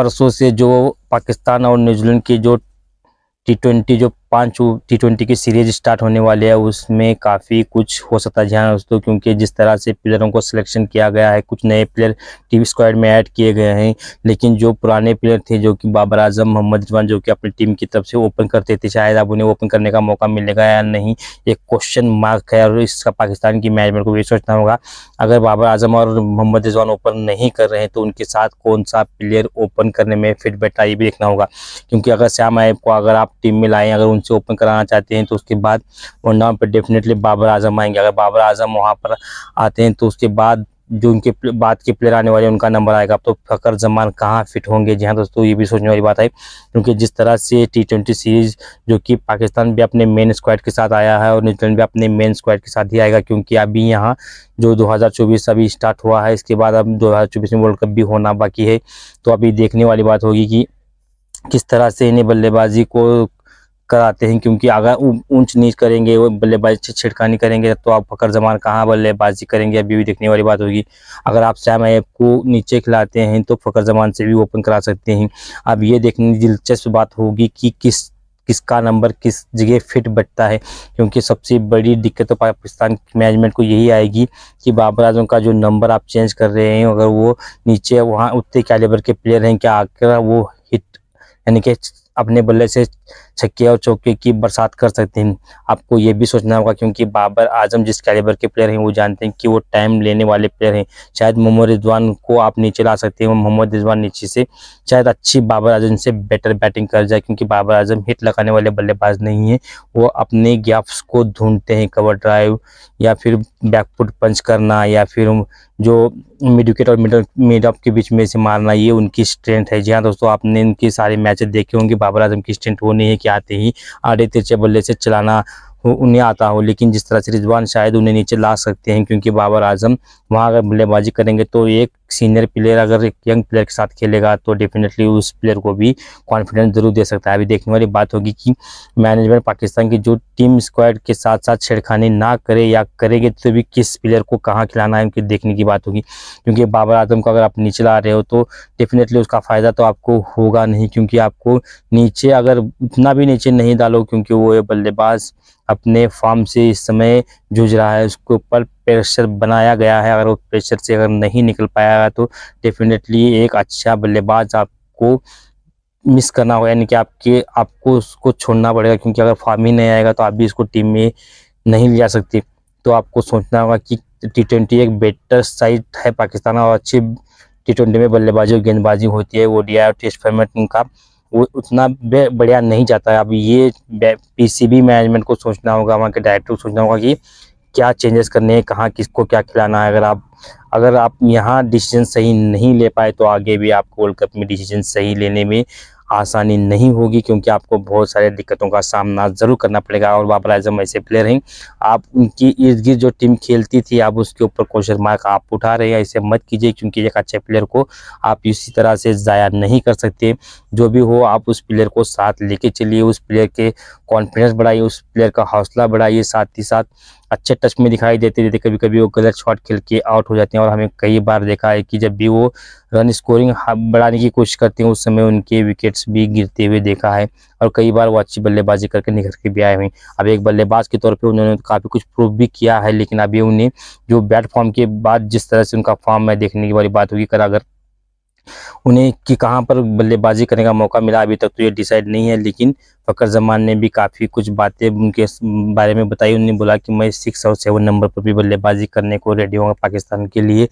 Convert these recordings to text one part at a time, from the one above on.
परसों से जो पाकिस्तान और न्यूजीलैंड की जो टी ट्वेंटी जो पांच टी ट्वेंटी की सीरीज स्टार्ट होने वाली है उसमें काफ़ी कुछ हो सकता है ध्यान दोस्तों क्योंकि जिस तरह से प्लेयरों को सिलेक्शन किया गया है कुछ नए प्लेयर टीम स्क्वाड में ऐड किए गए हैं लेकिन जो पुराने प्लेयर थे जो कि बाबर आजम मोहम्मद रिजवान जो कि अपनी टीम की तरफ से ओपन करते थे शायद अब उन्हें ओपन करने का मौका मिलेगा या नहीं एक क्वेश्चन मार्क है और इसका पाकिस्तान की मैनेजमेंट को भी सोचना होगा अगर बाबर आजम और मोहम्मद रिजवान ओपन नहीं कर रहे हैं तो उनके साथ कौन सा प्लेयर ओपन करने में फिट बैठा ये भी देखना होगा क्योंकि अगर श्याम आयब को अगर आप टीम में लाएँ अगर उनसे ओपन कराना चाहते हैं तो उसके बाद वो नाम पर डेफिनेटली बाबर आजम आएंगे अगर बाबर आजम वहाँ पर आते हैं तो उसके बाद जो उनके बाद के प्लेयर आने वाले उनका नंबर आएगा अब तो फ़कर जमान कहाँ फिट होंगे जी हाँ दोस्तों ये भी सोचने वाली बात है क्योंकि जिस तरह से टी ट्वेंटी सीरीज़ जो कि पाकिस्तान भी अपने मेन स्क्वाड के साथ आया है और न्यूजीलैंड भी अपने मेन स्क्वाड के साथ ही आएगा क्योंकि अभी यहाँ जो 2024 अभी स्टार्ट हुआ है इसके बाद अब दो में वर्ल्ड कप भी होना बाकी है तो अभी देखने वाली बात होगी कि किस तरह से इन्हें बल्लेबाजी को कराते हैं क्योंकि अगर ऊंच नीच करेंगे वो बल्लेबाजी छिड़कानी करेंगे तो आप फकर जमान कहाँ बल्लेबाजी करेंगे अभी भी देखने वाली बात होगी अगर आप सैम ऐप को नीचे खिलाते हैं तो फकर जमान से भी ओपन करा सकते हैं अब ये देखने दिलचस्प बात होगी कि किस किसका नंबर किस जगह फिट बैठता है क्योंकि सबसे बड़ी दिक्कत तो पाकिस्तान की मैनेजमेंट को यही आएगी कि बाबर आजम का जो नंबर आप चेंज कर रहे हैं अगर वो नीचे वहाँ उतने कैलेबर के प्लेयर हैं क्या आकर वो हिट यानी कि अपने बल्ले से छक्के और चौके की बरसात कर सकते हैं आपको ये भी सोचना होगा क्योंकि बाबर आजम जिस कैलिबर के प्लेयर हैं वो जानते हैं कि वो टाइम लेने वाले प्लेयर हैं शायद मोहम्मद रिजवान को आप नीचे ला सकते हैं मोहम्मद रिजवान नीचे से शायद अच्छी बाबर आजम से बेटर बैटिंग कर जाए क्योंकि बाबर आजम हिट लगाने वाले बल्लेबाज नहीं है वो अपने गैप्स को ढूंढते हैं कवर ड्राइव या फिर बैकफुट पंच करना या फिर जो मिड विकेट और मिडल मिड ऑफ के बीच में से मारना ये उनकी स्ट्रेंथ है जी हाँ दोस्तों आपने इनके सारे मैचेस देखे होंगे बाबर आजम की स्ट्रेंथ वो उन्हें है कि आते ही आड़े तिरछे बल्ले से चलाना उन्हें आता हो लेकिन जिस तरह से रिजवान शायद उन्हें नीचे ला सकते हैं क्योंकि बाबर आजम वहाँ अगर बल्लेबाजी करेंगे तो एक सीनियर प्लेयर अगर एक यंग प्लेयर के साथ खेलेगा तो डेफिनेटली उस प्लेयर को भी कॉन्फिडेंस जरूर दे सकता है अभी देखने वाली बात होगी कि मैनेजमेंट पाकिस्तान की जो टीम स्क्वाड के साथ साथ छेड़खानी ना करे या करेंगे तो भी किस प्लेयर को कहाँ खिलाना है उनकी देखने की बात होगी क्योंकि बाबर आजम को अगर आप नीचे ला रहे हो तो डेफिनेटली उसका फ़ायदा तो आपको होगा नहीं क्योंकि आपको नीचे अगर उतना भी नीचे नहीं डालो क्योंकि वो बल्लेबाज अपने फॉर्म से इस समय जूझ रहा है उसके ऊपर प्रेशर बनाया गया है अगर वो प्रेशर से अगर नहीं निकल पाया आएगा तो डेफिनेटली एक अच्छा बल्लेबाज आपको मिस करना होगा यानी कि आपके आपको उसको छोड़ना पड़ेगा क्योंकि अगर फॉर्म ही नहीं आएगा तो आप भी इसको टीम में नहीं ले जा सकते तो आपको सोचना होगा कि टी ट्वेंटी एक बेटर साइड है पाकिस्तान और अच्छी टी ट्वेंटी में बल्लेबाजी और गेंदबाजी होती है वो डी आई टेस्ट फॉर्मेट का वो उतना बढ़िया नहीं जाता है अब ये पीसीबी मैनेजमेंट को सोचना होगा वहाँ के डायरेक्टर को सोचना होगा कि क्या चेंजेस करने हैं कहाँ किसको क्या खिलाना है अगर आप अगर आप यहाँ डिसीजन सही नहीं ले पाए तो आगे भी आपको वर्ल्ड कप में डिसीजन सही लेने में आसानी नहीं होगी क्योंकि आपको बहुत सारे दिक्कतों का सामना ज़रूर करना पड़ेगा और बाबर आजम ऐसे प्लेयर हैं आप उनकी इर्द गिर्द जो टीम खेलती थी आप उसके ऊपर क्वेश्चन मार्क आप उठा रहे हैं ऐसे मत कीजिए क्योंकि एक अच्छे प्लेयर को आप इसी तरह से ज़ाया नहीं कर सकते जो भी हो आप उस प्लेयर को साथ लेके चलिए उस प्लेयर के कॉन्फिडेंस बढ़ाइए उस प्लेयर का हौसला बढ़ाइए साथ ही साथ अच्छे टच में दिखाई देते रहते कभी कभी वो गलत शॉट खेल के आउट हो जाते हैं और हमें कई बार देखा है कि जब भी वो रन स्कोरिंग बढ़ाने की कोशिश करते हैं उस समय उनके विकेट्स भी गिरते हुए देखा है और कई बार वो अच्छी बल्लेबाजी करके निखर के भी आए हुए अब एक बल्लेबाज के तौर पे उन्होंने तो काफ़ी कुछ प्रूव भी किया है लेकिन अभी उन्हें जो बैट फॉर्म के बाद जिस तरह से उनका फॉर्म है देखने की वाली बात होगी कर अगर उन्हें कि कहाँ पर बल्लेबाजी करने का मौका मिला अभी तक तो ये डिसाइड नहीं है लेकिन फ़कर जमान ने भी काफ़ी कुछ बातें उनके बारे में बताई उन्होंने बोला कि मैं सिक्स और सेवन नंबर पर भी बल्लेबाजी करने को रेडी हूँ पाकिस्तान के लिए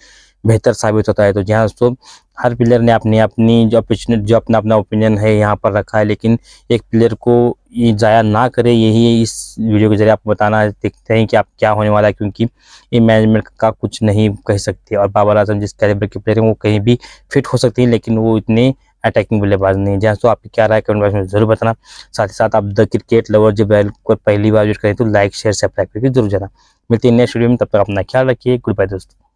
बेहतर साबित होता है तो जहाँ दोस्तों हर प्लेयर ने अपनी अपनी जो अपॉर्चुनिट जो अपना अपना ओपिनियन है यहाँ पर रखा है लेकिन एक प्लेयर को ये ज़ाया ना करे यही इस वीडियो के जरिए आपको बताना देखते हैं कि आप क्या होने वाला है क्योंकि ये मैनेजमेंट का कुछ नहीं कह सकते और बाबर आजम जिस कैलेबर के प्लेयर हैं वो कहीं भी फिट हो सकते हैं लेकिन वो इतने अटैकिंग बल्लेबाज नहीं जहाँ तो आपकी क्या राय कमेंट बॉक्स में जरूर बताना साथ ही साथ आप द क्रिकेट लवर जब बैल को पहली बार यूज करें तो लाइक शेयर सब्सक्राइब करके जरूर जाना मिलती है नेक्स्ट वीडियो में तब तक अपना ख्याल रखिए गुड बाय दोस्तों